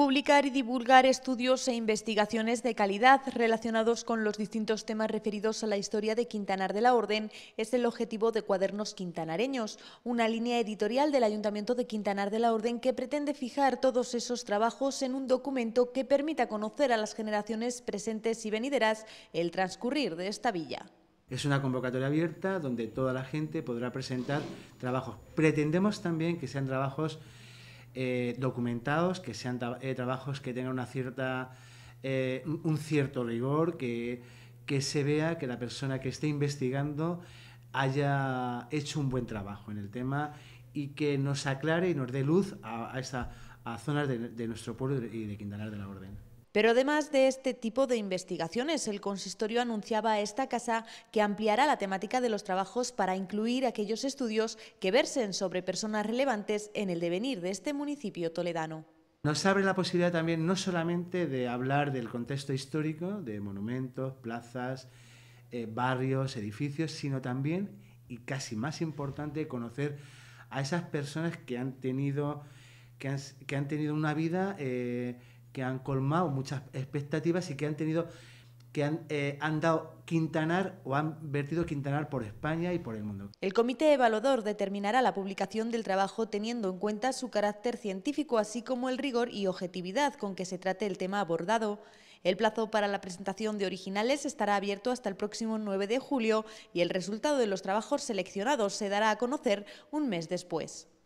publicar y divulgar estudios e investigaciones de calidad relacionados con los distintos temas referidos a la historia de Quintanar de la Orden es el objetivo de Cuadernos Quintanareños, una línea editorial del Ayuntamiento de Quintanar de la Orden que pretende fijar todos esos trabajos en un documento que permita conocer a las generaciones presentes y venideras el transcurrir de esta villa. Es una convocatoria abierta donde toda la gente podrá presentar trabajos. Pretendemos también que sean trabajos eh, documentados, que sean eh, trabajos que tengan una cierta, eh, un cierto rigor, que, se vea que la persona que esté investigando haya hecho un buen trabajo en el tema y que nos aclare y nos dé luz a, esa, zonas de, de nuestro pueblo y de Quintanar de la Orden. Pero además de este tipo de investigaciones, el consistorio anunciaba a esta casa que ampliará la temática de los trabajos para incluir aquellos estudios que versen sobre personas relevantes en el devenir de este municipio toledano. Nos abre la posibilidad también no solamente de hablar del contexto histórico, de monumentos, plazas, eh, barrios, edificios, sino también, y casi más importante, conocer a esas personas que han tenido, que han, tenido una vida... Eh, que han colmado muchas expectativas y que han tenido que eh, han, dado Quintanar o han vertido Quintanar por España y por el mundo. El comité evaluador determinará la publicación del trabajo teniendo en cuenta su carácter científico, así como el rigor y objetividad con que se trate el tema abordado. El plazo para la presentación de originales estará abierto hasta el próximo 9 de julio y el resultado de los trabajos seleccionados se dará a conocer un mes después.